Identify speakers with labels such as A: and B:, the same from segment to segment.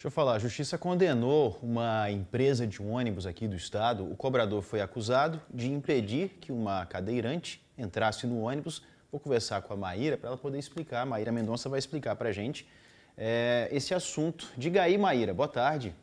A: Deixa eu falar, a justiça condenou uma empresa de um ônibus aqui do estado. O cobrador foi acusado de impedir que uma cadeirante entrasse no ônibus. Vou conversar com a Maíra para ela poder explicar. A Maíra Mendonça vai explicar para a gente é, esse assunto. Diga aí, Maíra, boa tarde.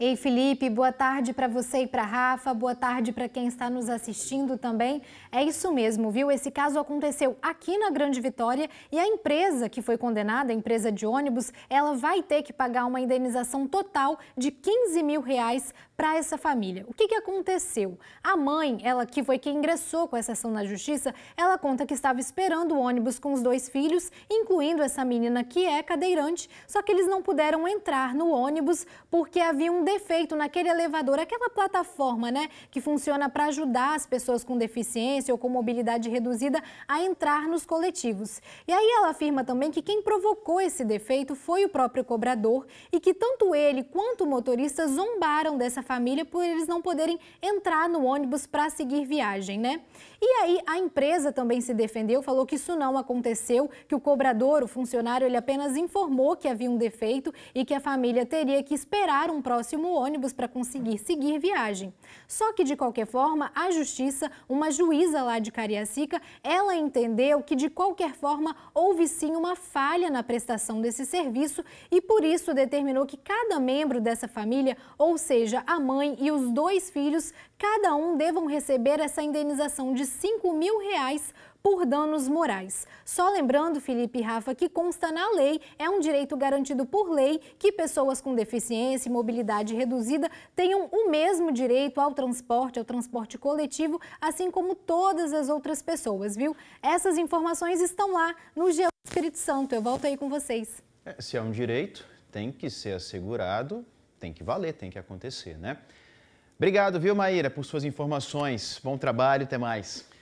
B: Ei, Felipe, boa tarde para você e para Rafa, boa tarde para quem está nos assistindo também. É isso mesmo, viu? Esse caso aconteceu aqui na Grande Vitória e a empresa que foi condenada, a empresa de ônibus, ela vai ter que pagar uma indenização total de 15 mil reais para essa família. O que, que aconteceu? A mãe, ela que foi quem ingressou com essa ação na justiça, ela conta que estava esperando o ônibus com os dois filhos, incluindo essa menina que é cadeirante, só que eles não puderam entrar no ônibus porque havia um defeito naquele elevador, aquela plataforma, né, que funciona para ajudar as pessoas com deficiência ou com mobilidade reduzida a entrar nos coletivos. E aí ela afirma também que quem provocou esse defeito foi o próprio cobrador e que tanto ele quanto o motorista zombaram dessa família por eles não poderem entrar no ônibus para seguir viagem, né? E aí a empresa também se defendeu, falou que isso não aconteceu, que o cobrador, o funcionário, ele apenas informou que havia um defeito e que a família teria que esperar um próximo último ônibus para conseguir seguir viagem. Só que, de qualquer forma, a justiça, uma juíza lá de Cariacica, ela entendeu que, de qualquer forma, houve sim uma falha na prestação desse serviço e, por isso, determinou que cada membro dessa família, ou seja, a mãe e os dois filhos, cada um devam receber essa indenização de 5 mil reais por danos morais. Só lembrando, Felipe e Rafa, que consta na lei, é um direito garantido por lei que pessoas com deficiência e mobilidade reduzida tenham o mesmo direito ao transporte, ao transporte coletivo, assim como todas as outras pessoas, viu? Essas informações estão lá no GEU Espírito Santo. Eu volto aí com vocês.
A: É, se é um direito, tem que ser assegurado, tem que valer, tem que acontecer, né? Obrigado, viu, Maíra, por suas informações. Bom trabalho, até mais.